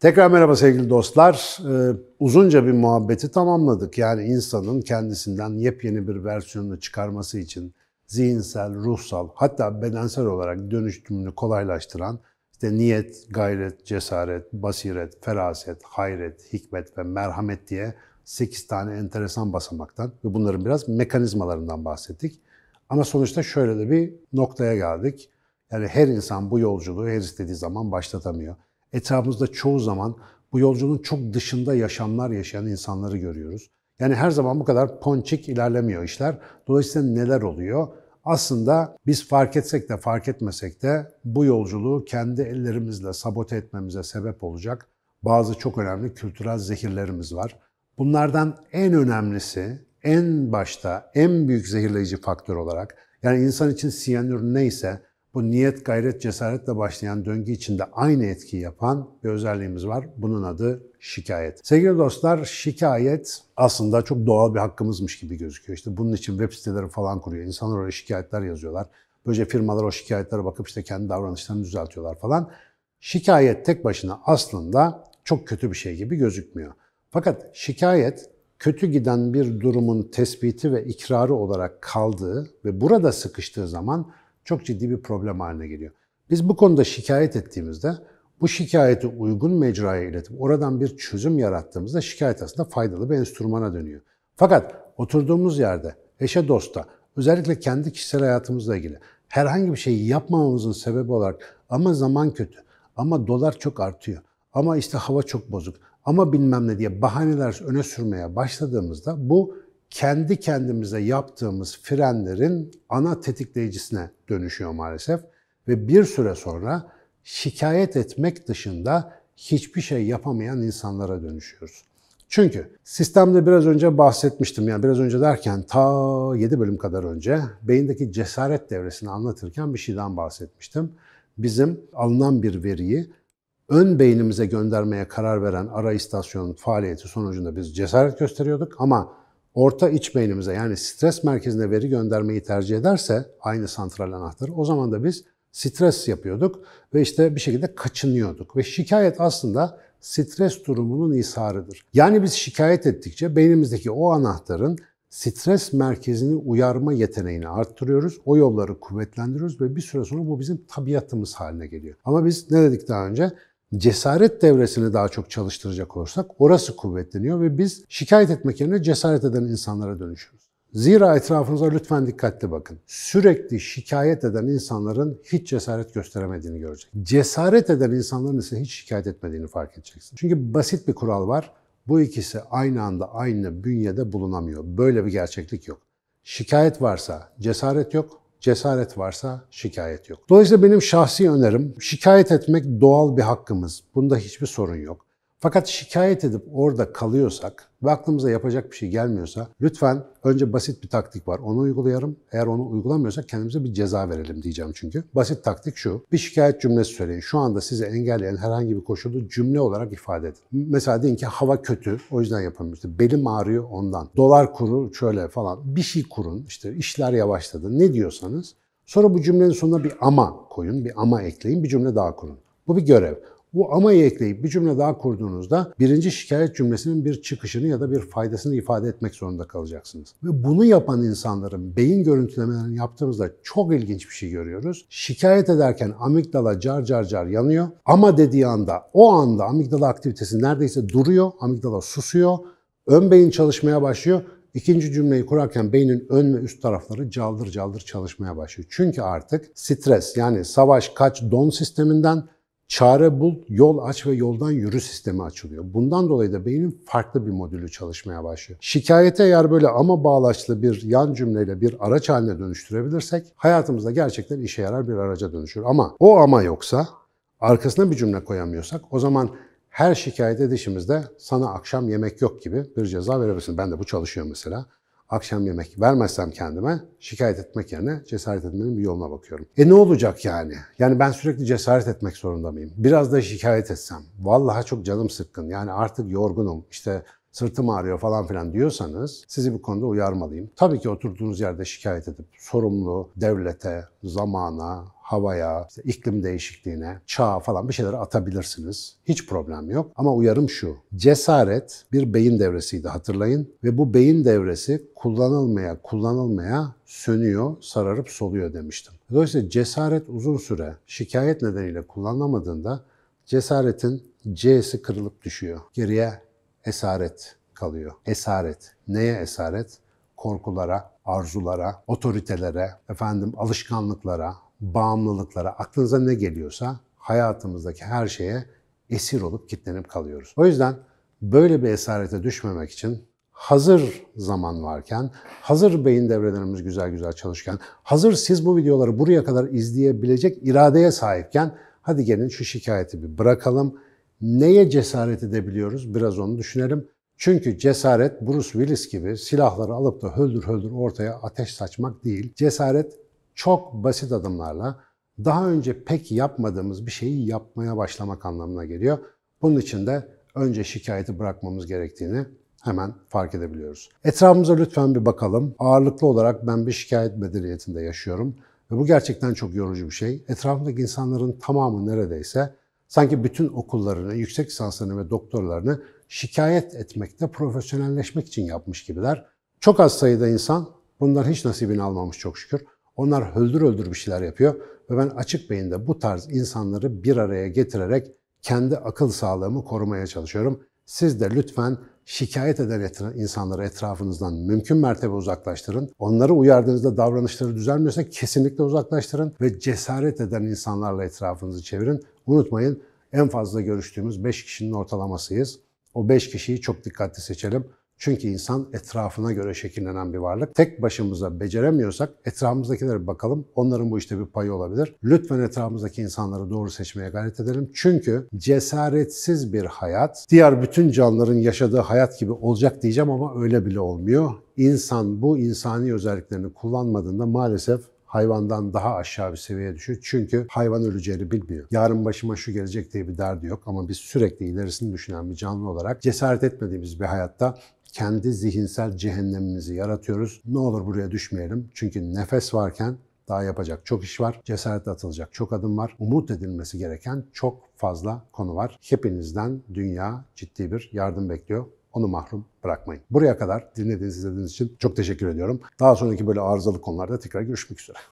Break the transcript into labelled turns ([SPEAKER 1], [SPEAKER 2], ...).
[SPEAKER 1] Tekrar merhaba sevgili dostlar. Ee, uzunca bir muhabbeti tamamladık. Yani insanın kendisinden yepyeni bir versiyonunu çıkarması için zihinsel, ruhsal hatta bedensel olarak dönüşümünü kolaylaştıran işte niyet, gayret, cesaret, basiret, feraset, hayret, hikmet ve merhamet diye 8 tane enteresan basamaktan ve bunların biraz mekanizmalarından bahsettik. Ama sonuçta şöyle de bir noktaya geldik. Yani her insan bu yolculuğu her istediği zaman başlatamıyor. Etrafımızda çoğu zaman bu yolculuğun çok dışında yaşamlar yaşayan insanları görüyoruz. Yani her zaman bu kadar ponçik ilerlemiyor işler. Dolayısıyla neler oluyor? Aslında biz fark etsek de fark etmesek de bu yolculuğu kendi ellerimizle sabote etmemize sebep olacak bazı çok önemli kültürel zehirlerimiz var. Bunlardan en önemlisi en başta en büyük zehirleyici faktör olarak yani insan için siyanür neyse bu niyet, gayret, cesaretle başlayan döngü içinde aynı etkiyi yapan bir özelliğimiz var. Bunun adı şikayet. Sevgili dostlar, şikayet aslında çok doğal bir hakkımızmış gibi gözüküyor. İşte bunun için web siteleri falan kuruyor. İnsanlar oraya şikayetler yazıyorlar. Böylece firmalar o şikayetlere bakıp işte kendi davranışlarını düzeltiyorlar falan. Şikayet tek başına aslında çok kötü bir şey gibi gözükmüyor. Fakat şikayet kötü giden bir durumun tespiti ve ikrarı olarak kaldığı ve burada sıkıştığı zaman çok ciddi bir problem haline geliyor. Biz bu konuda şikayet ettiğimizde bu şikayeti uygun mecraya iletip oradan bir çözüm yarattığımızda şikayet aslında faydalı bir enstrümana dönüyor. Fakat oturduğumuz yerde eşe dosta özellikle kendi kişisel hayatımızla ilgili herhangi bir şeyi yapmamamızın sebebi olarak ama zaman kötü, ama dolar çok artıyor, ama işte hava çok bozuk, ama bilmem ne diye bahaneler öne sürmeye başladığımızda bu kendi kendimize yaptığımız frenlerin ana tetikleyicisine dönüşüyor maalesef ve bir süre sonra şikayet etmek dışında hiçbir şey yapamayan insanlara dönüşüyoruz. Çünkü sistemde biraz önce bahsetmiştim yani biraz önce derken ta 7 bölüm kadar önce beyindeki cesaret devresini anlatırken bir şeyden bahsetmiştim. Bizim alınan bir veriyi ön beynimize göndermeye karar veren ara istasyon faaliyeti sonucunda biz cesaret gösteriyorduk ama orta iç beynimize yani stres merkezine veri göndermeyi tercih ederse aynı santral anahtarı o zaman da biz stres yapıyorduk ve işte bir şekilde kaçınıyorduk. Ve şikayet aslında stres durumunun isarıdır. Yani biz şikayet ettikçe beynimizdeki o anahtarın stres merkezini uyarma yeteneğini arttırıyoruz. O yolları kuvvetlendiriyoruz ve bir süre sonra bu bizim tabiatımız haline geliyor. Ama biz ne dedik daha önce? cesaret devresini daha çok çalıştıracak olursak orası kuvvetleniyor ve biz şikayet etmek yerine cesaret eden insanlara dönüşüyoruz. Zira etrafınıza lütfen dikkatli bakın. Sürekli şikayet eden insanların hiç cesaret gösteremediğini görecek. Cesaret eden insanların ise hiç şikayet etmediğini fark edeceksin. Çünkü basit bir kural var. Bu ikisi aynı anda aynı bünyede bulunamıyor. Böyle bir gerçeklik yok. Şikayet varsa cesaret yok, Cesaret varsa şikayet yok. Dolayısıyla benim şahsi önerim şikayet etmek doğal bir hakkımız. Bunda hiçbir sorun yok. Fakat şikayet edip orada kalıyorsak ve aklımıza yapacak bir şey gelmiyorsa lütfen önce basit bir taktik var onu uygulayalım. Eğer onu uygulamıyorsak kendimize bir ceza verelim diyeceğim çünkü. Basit taktik şu. Bir şikayet cümlesi söyleyin. Şu anda sizi engelleyen herhangi bir koşulu cümle olarak ifade edin. Mesela deyin ki hava kötü o yüzden yapamıyoruz. İşte belim ağrıyor ondan. Dolar kuru şöyle falan. Bir şey kurun. İşte işler yavaşladı. Ne diyorsanız Sonra bu cümlenin sonuna bir ama koyun, bir ama ekleyin, bir cümle daha kurun. Bu bir görev. Bu amayı ekleyip bir cümle daha kurduğunuzda birinci şikayet cümlesinin bir çıkışını ya da bir faydasını ifade etmek zorunda kalacaksınız. Ve bunu yapan insanların beyin görüntülemelerini yaptığımızda çok ilginç bir şey görüyoruz. Şikayet ederken amigdala car car car yanıyor ama dediği anda o anda amigdala aktivitesi neredeyse duruyor, amigdala susuyor, ön beyin çalışmaya başlıyor İkinci cümleyi kurarken beynin ön ve üst tarafları caldır caldır çalışmaya başlıyor. Çünkü artık stres yani savaş kaç don sisteminden çare bul, yol aç ve yoldan yürü sistemi açılıyor. Bundan dolayı da beynin farklı bir modülü çalışmaya başlıyor. Şikayete eğer böyle ama bağlaçlı bir yan cümleyle bir araç haline dönüştürebilirsek hayatımızda gerçekten işe yarar bir araca dönüşür. Ama o ama yoksa arkasına bir cümle koyamıyorsak o zaman her şikayet edişimizde sana akşam yemek yok gibi bir ceza verebilirsin. Ben de bu çalışıyor mesela akşam yemek vermezsem kendime şikayet etmek yerine cesaret etmenin bir yoluna bakıyorum. E ne olacak yani? Yani ben sürekli cesaret etmek zorunda mıyım? Biraz da şikayet etsem. Vallahi çok canım sıkkın. Yani artık yorgunum. İşte sırtım ağrıyor falan filan diyorsanız sizi bu konuda uyarmalıyım. Tabii ki oturduğunuz yerde şikayet edip sorumlu devlete, zamana, havaya, işte iklim değişikliğine, çağa falan bir şeyler atabilirsiniz. Hiç problem yok. Ama uyarım şu. Cesaret bir beyin devresiydi hatırlayın ve bu beyin devresi kullanılmaya kullanılmaya sönüyor, sararıp soluyor demiştim. Dolayısıyla cesaret uzun süre şikayet nedeniyle kullanılamadığında cesaretin C'si kırılıp düşüyor. Geriye esaret kalıyor. Esaret. Neye esaret? Korkulara, arzulara, otoritelere, efendim alışkanlıklara, bağımlılıklara, aklınıza ne geliyorsa hayatımızdaki her şeye esir olup kitlenip kalıyoruz. O yüzden böyle bir esarete düşmemek için hazır zaman varken, hazır beyin devrelerimiz güzel güzel çalışırken, hazır siz bu videoları buraya kadar izleyebilecek iradeye sahipken hadi gelin şu şikayeti bir bırakalım. Neye cesaret edebiliyoruz? Biraz onu düşünelim. Çünkü cesaret Bruce Willis gibi silahları alıp da höldür höldür ortaya ateş saçmak değil. Cesaret çok basit adımlarla daha önce pek yapmadığımız bir şeyi yapmaya başlamak anlamına geliyor. Bunun için de önce şikayeti bırakmamız gerektiğini hemen fark edebiliyoruz. Etrafımıza lütfen bir bakalım. Ağırlıklı olarak ben bir şikayet medeniyetinde yaşıyorum ve bu gerçekten çok yorucu bir şey. Etrafımdaki insanların tamamı neredeyse sanki bütün okullarını, yüksek lisanslarını ve doktorlarını şikayet etmekte profesyonelleşmek için yapmış gibiler. Çok az sayıda insan bundan hiç nasibini almamış çok şükür. Onlar öldür öldür bir şeyler yapıyor ve ben açık beyinde bu tarz insanları bir araya getirerek kendi akıl sağlığımı korumaya çalışıyorum. Siz de lütfen şikayet eden insanları etrafınızdan mümkün mertebe uzaklaştırın. Onları uyardığınızda davranışları düzelmiyorsa kesinlikle uzaklaştırın ve cesaret eden insanlarla etrafınızı çevirin. Unutmayın en fazla görüştüğümüz 5 kişinin ortalamasıyız. O 5 kişiyi çok dikkatli seçelim. Çünkü insan etrafına göre şekillenen bir varlık. Tek başımıza beceremiyorsak etrafımızdakilere bakalım. Onların bu işte bir payı olabilir. Lütfen etrafımızdaki insanları doğru seçmeye gayret edelim. Çünkü cesaretsiz bir hayat diğer bütün canlıların yaşadığı hayat gibi olacak diyeceğim ama öyle bile olmuyor. İnsan bu insani özelliklerini kullanmadığında maalesef hayvandan daha aşağı bir seviyeye düşüyor. Çünkü hayvan öleceğini bilmiyor. Yarın başıma şu gelecek diye bir derdi yok ama biz sürekli ilerisini düşünen bir canlı olarak cesaret etmediğimiz bir hayatta kendi zihinsel cehennemimizi yaratıyoruz. Ne olur buraya düşmeyelim. Çünkü nefes varken daha yapacak çok iş var. cesaret atılacak çok adım var. Umut edilmesi gereken çok fazla konu var. Hepinizden dünya ciddi bir yardım bekliyor. Onu mahrum bırakmayın. Buraya kadar dinlediğiniz, izlediğiniz için çok teşekkür ediyorum. Daha sonraki böyle arızalı konularda tekrar görüşmek üzere.